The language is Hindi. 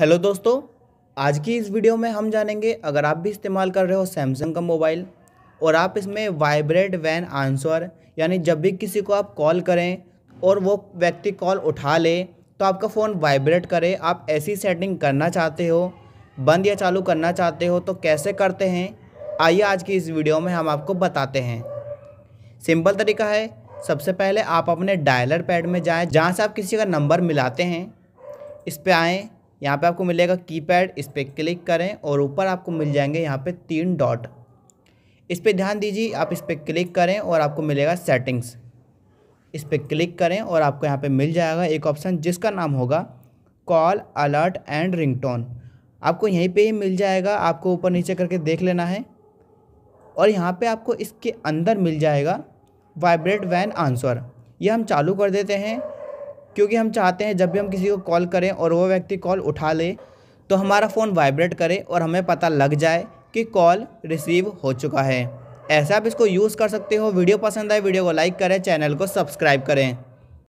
हेलो दोस्तों आज की इस वीडियो में हम जानेंगे अगर आप भी इस्तेमाल कर रहे हो सैमसंग का मोबाइल और आप इसमें वाइब्रेट वैन आंसर यानी जब भी किसी को आप कॉल करें और वो व्यक्ति कॉल उठा ले तो आपका फ़ोन वाइब्रेट करे आप ऐसी सेटिंग करना चाहते हो बंद या चालू करना चाहते हो तो कैसे करते हैं आइए आज की इस वीडियो में हम आपको बताते हैं सिंपल तरीका है सबसे पहले आप अपने डायलर पैड में जाएं जहाँ से आप किसी का नंबर मिलाते हैं इस पर आएँ यहाँ पे आपको मिलेगा कीपैड इस पर क्लिक करें और ऊपर आपको मिल जाएंगे यहाँ पे तीन डॉट इस पर ध्यान दीजिए आप इस पर क्लिक करें और आपको मिलेगा सेटिंग्स इस पर क्लिक करें और आपको यहाँ पे मिल जाएगा एक ऑप्शन जिसका नाम होगा कॉल अलर्ट एंड रिंगटोन आपको यहीं पे ही मिल जाएगा आपको ऊपर नीचे करके देख लेना है और यहाँ पे आपको इसके अंदर मिल जाएगा वाइब्रेट वैन आंसर ये हम चालू कर देते हैं क्योंकि हम चाहते हैं जब भी हम किसी को कॉल करें और वो व्यक्ति कॉल उठा ले तो हमारा फ़ोन वाइब्रेट करे और हमें पता लग जाए कि कॉल रिसीव हो चुका है ऐसा आप इसको यूज़ कर सकते हो वीडियो पसंद आए वीडियो को लाइक करें चैनल को सब्सक्राइब करें